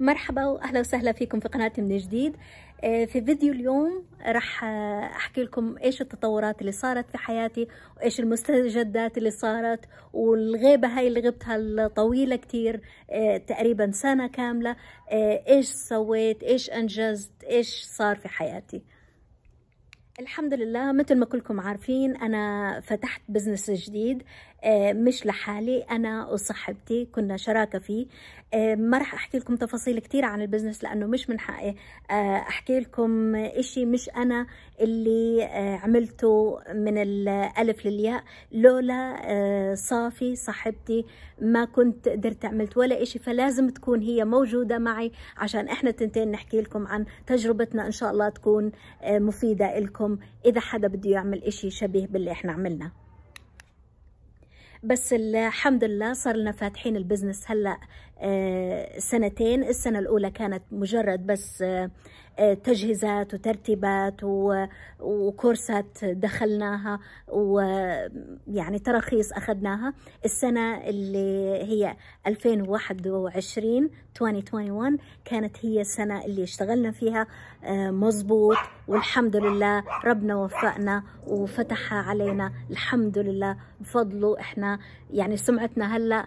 مرحبا واهلا وسهلا فيكم في قناتي من جديد آه، في فيديو اليوم راح آه، احكي لكم ايش التطورات اللي صارت في حياتي وايش المستجدات اللي صارت والغيبة هاي اللي غبتها الطويلة كثير آه، تقريبا سنة كاملة ايش سويت ايش انجزت ايش صار في حياتي الحمد لله مثل ما كلكم عارفين أنا فتحت بزنس جديد آه، مش لحالي أنا وصاحبتي كنا شراكة فيه آه، ما راح أحكي لكم تفاصيل كثير عن البزنس لأنه مش من حقي آه، أحكي لكم شيء مش أنا اللي عملته من الألف للياء لولا صافي صاحبتي ما كنت قدرت عملت ولا شيء فلازم تكون هي موجودة معي عشان إحنا تنتين نحكي لكم عن تجربتنا إن شاء الله تكون مفيدة لكم إذا حدا بده يعمل شيء شبيه باللي إحنا عملناه بس الحمد لله صار لنا فاتحين البزنس هلا آه، سنتين السنة الأولى كانت مجرد بس آه، آه، تجهيزات وترتيبات وكورسات دخلناها ويعني تراخيص أخذناها السنة اللي هي 2021 2021 كانت هي السنة اللي اشتغلنا فيها مظبوط والحمد لله ربنا وفقنا وفتح علينا الحمد لله بفضله احنا يعني سمعتنا هلأ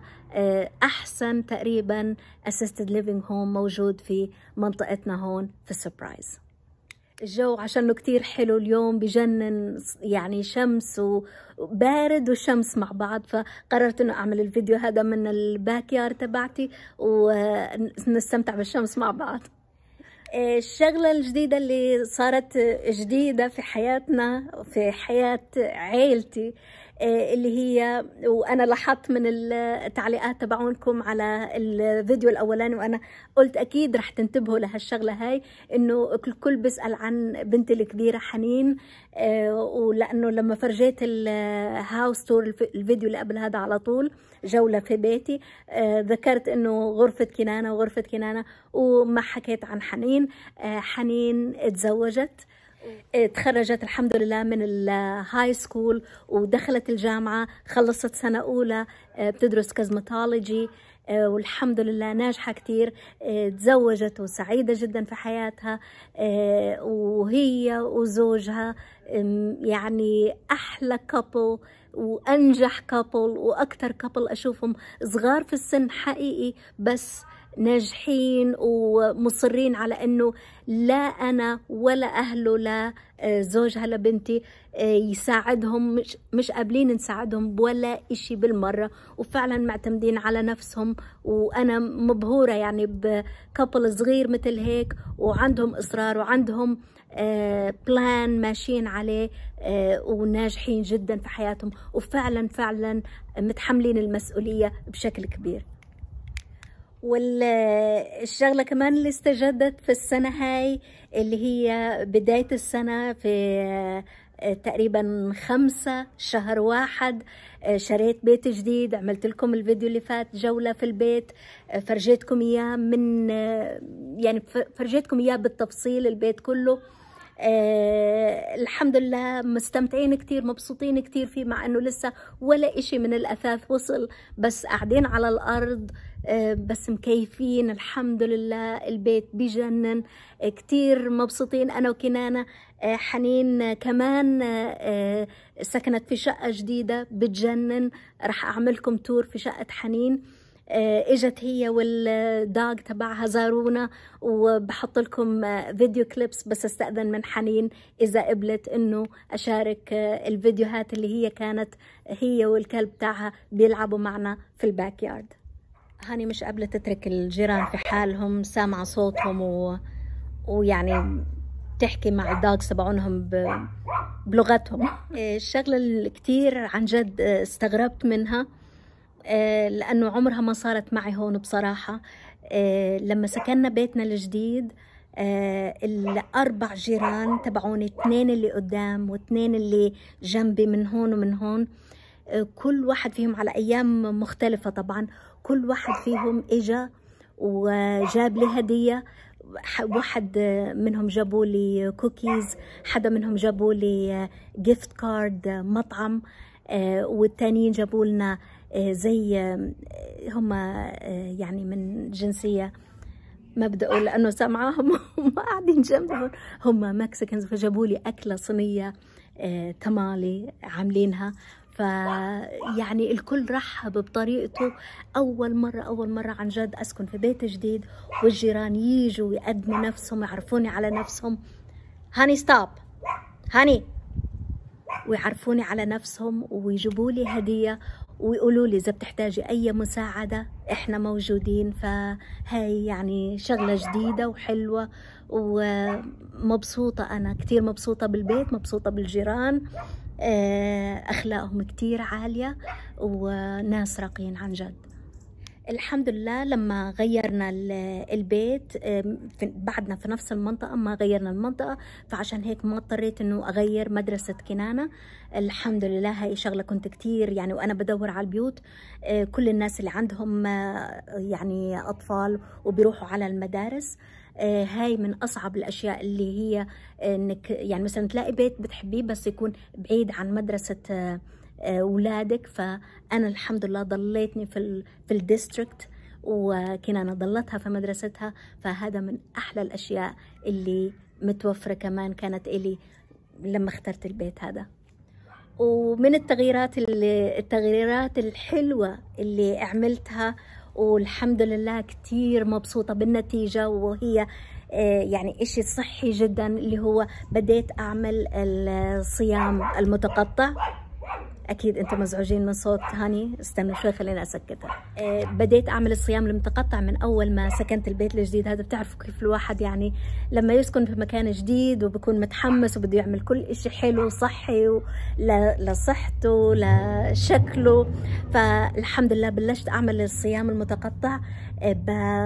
أحسن تقريبا تقريبا assisted living home موجود في منطقتنا هون في السبرايز الجو عشانه كتير حلو اليوم بجنن يعني شمس وبارد وشمس مع بعض فقررت انه اعمل الفيديو هذا من الباك يارد تبعتي ونستمتع بالشمس مع بعض الشغلة الجديدة اللي صارت جديدة في حياتنا في حياة عيلتي آه، اللي هي وانا لاحظت من التعليقات تبعونكم على الفيديو الاولاني وانا قلت اكيد رح تنتبهوا لهالشغله هاي انه الكل بيسال عن بنتي الكبيره حنين آه، ولانه لما فرجيت الهاوس تور الفيديو اللي قبل هذا على طول جوله في بيتي آه، ذكرت انه غرفه كنانه وغرفه كنانه وما حكيت عن حنين حنين تزوجت إيه، تخرجت الحمد لله من الهاي سكول ودخلت الجامعة خلصت سنة أولى إيه، بتدرس كزمتولوجي إيه، والحمد لله ناجحة كتير تزوجت وسعيدة جدا في حياتها وهي وزوجها يعني أحلى كابل وأنجح كابل وأكثر كابل أشوفهم صغار في السن حقيقي بس ناجحين ومصرين على انه لا انا ولا اهله لا آه، زوجها لبنتي آه، يساعدهم مش مش قابلين نساعدهم ولا إشي بالمره وفعلا معتمدين على نفسهم وانا مبهوره يعني بكابل صغير مثل هيك وعندهم اصرار وعندهم بلان آه، ماشيين عليه وناجحين جدا في حياتهم وفعلا فعلا متحملين المسؤوليه بشكل كبير والشغلة كمان اللي استجدت في السنة هاي اللي هي بداية السنة في آه، تقريبا خمسة شهر واحد آه، شريت بيت جديد عملت لكم الفيديو اللي فات جولة في البيت آه، فرجيتكم إياه من يعني فرجيتكم إياه بالتفصيل البيت كله آه الحمد لله مستمتعين كتير مبسوطين كتير فيه مع انه لسه ولا اشي من الاثاث وصل بس قاعدين على الارض آه بس مكيفين الحمد لله البيت بجنن كتير مبسوطين انا وكنانة آه حنين كمان آه, آه، سكنت في شقة جديدة بتجنن رح اعملكم تور في شقة حنين آه، اجت هي والداغ تبعها زارونا وبحط لكم آه، فيديو كليبس بس استأذن من حنين إذا قبلت إنه أشارك آه، الفيديوهات اللي هي كانت هي والكلب تاعها بيلعبوا معنا في الباك يارد هاني مش قابلة تترك الجيران في حالهم سامعة صوتهم و... ويعني تحكي مع الداغ تبعونهم ب... بلغتهم الشغلة اللي كثير عن جد استغربت منها آه، لأنه عمرها ما صارت معي هون بصراحة آه، لما سكننا بيتنا الجديد آه، الأربع جيران تبعوني اثنين اللي قدام واثنين اللي جنبي من هون ومن هون كل واحد فيهم على أيام مختلفة طبعا كل واحد فيهم إجا وجاب لي هدية واحد منهم جابوا لي كوكيز حدا منهم جابوا لي جيفت كارد مطعم والتانيين جابوا لنا آه، زي آه، هم آه، يعني من جنسية ما بدي اقول لانه سامعاهم هم قاعدين جنبهم هم مكسيكنز فجابوا لي اكله صينيه تمالي عاملينها فيعني الكل رحب بطريقته أول مرة أول مرة عن جد أسكن في بيت جديد والجيران يجوا يقدموا نفسهم يعرفوني على نفسهم هاني ستوب هاني ويعرفوني على نفسهم ويجيبوا لي هدية ويقولوا لي اذا بتحتاجي اي مساعده احنا موجودين فهي يعني شغله جديده وحلوه ومبسوطه انا كتير مبسوطه بالبيت مبسوطه بالجيران آه، اخلاقهم كتير عاليه وناس راقيين عن جد الحمد لله لما غيرنا البيت بعدنا في نفس المنطقة ما غيرنا المنطقة فعشان هيك ما اضطريت انه اغير مدرسة كنانة الحمد لله هاي شغلة كنت كتير يعني وانا بدور على البيوت آه، كل الناس اللي عندهم آه، يعني اطفال وبيروحوا على المدارس آه، هاي من اصعب الاشياء اللي هي انك يعني مثلا تلاقي بيت بتحبيه بس يكون بعيد عن مدرسه اولادك آه، فانا الحمد لله ضليتني في في الديستريكت وكنانة ضلتها في مدرستها فهذا من أحلى الأشياء اللي متوفرة كمان كانت إلي لما اخترت البيت هذا ومن التغييرات اللي التغييرات الحلوة اللي عملتها والحمد لله كثير مبسوطة بالنتيجة وهي آه، يعني إشي صحي جدا اللي هو بديت أعمل الصيام المتقطع اكيد انتم مزعوجين من صوت هاني استنوا شوي خليني اسكتها إيه، بديت اعمل الصيام المتقطع من اول ما سكنت البيت الجديد هذا بتعرفوا كيف الواحد يعني لما يسكن في مكان جديد وبكون متحمس وبده يعمل كل إشي حلو وصحي لصحته لشكله فالحمد لله بلشت اعمل الصيام المتقطع إيه،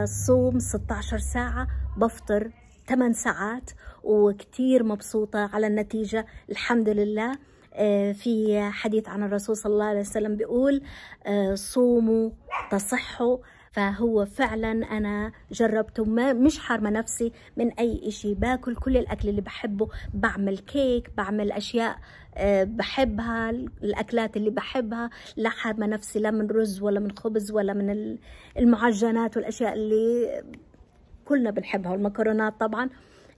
بصوم 16 ساعه بفطر 8 ساعات وكتير مبسوطة على النتيجة الحمد لله آه، في حديث عن الرسول صلى الله عليه وسلم بيقول آه، صوموا تصحوا فهو فعلا انا جربته ما مش حارمه نفسي من اي شيء باكل كل الاكل اللي بحبه بعمل كيك بعمل اشياء آه، بحبها الاكلات اللي بحبها لا حارمه نفسي لا من رز ولا من خبز ولا من المعجنات والاشياء اللي كلنا بنحبها والمكرونات طبعا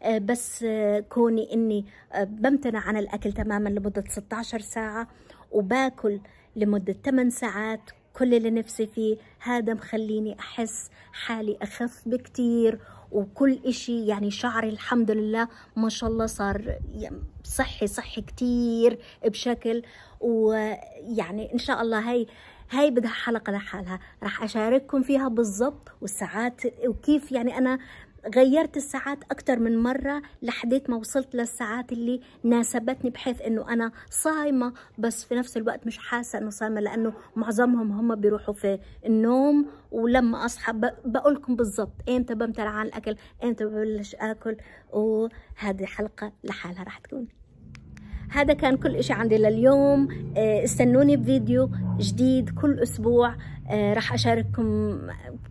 آه، بس آه، كوني اني آه، بمتنع عن الاكل تماما لمده 16 ساعه وباكل لمده 8 ساعات كل اللي نفسي فيه هذا مخليني احس حالي اخف بكتير وكل إشي يعني شعري الحمد لله ما شاء الله صار صحي صحي كتير بشكل ويعني إن شاء الله هاي هاي بدها حلقة لحالها راح أشارككم فيها بالضبط والساعات وكيف يعني أنا غيرت الساعات أكثر من مرة لحديت ما وصلت للساعات اللي ناسبتني بحيث إنه أنا صايمة بس في نفس الوقت مش حاسة إنه صايمة لأنه معظمهم هم بيروحوا في النوم ولما أصحى بقول لكم بالظبط إمتى بمتلع على الأكل إمتى ببلش آكل وهذه حلقة لحالها راح تكون هذا كان كل إشي عندي لليوم آه، استنوني بفيديو جديد كل أسبوع آه، راح أشارككم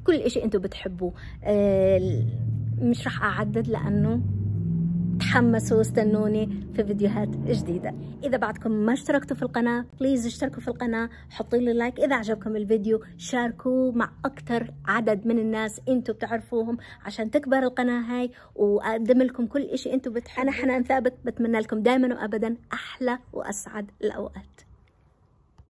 كل إشي أنتم بتحبوه آه، مش رح اعدد لانه تحمسوا واستنوني في فيديوهات جديدة إذا بعدكم ما اشتركتوا في القناة بليز اشتركوا في القناة حطوا لي لايك إذا عجبكم الفيديو شاركوا مع أكتر عدد من الناس أنتوا بتعرفوهم عشان تكبر القناة هاي وأقدم لكم كل إشي أنتوا بتحبوا أنا حنان ثابت بتمنى لكم دايما وأبدا أحلى وأسعد الأوقات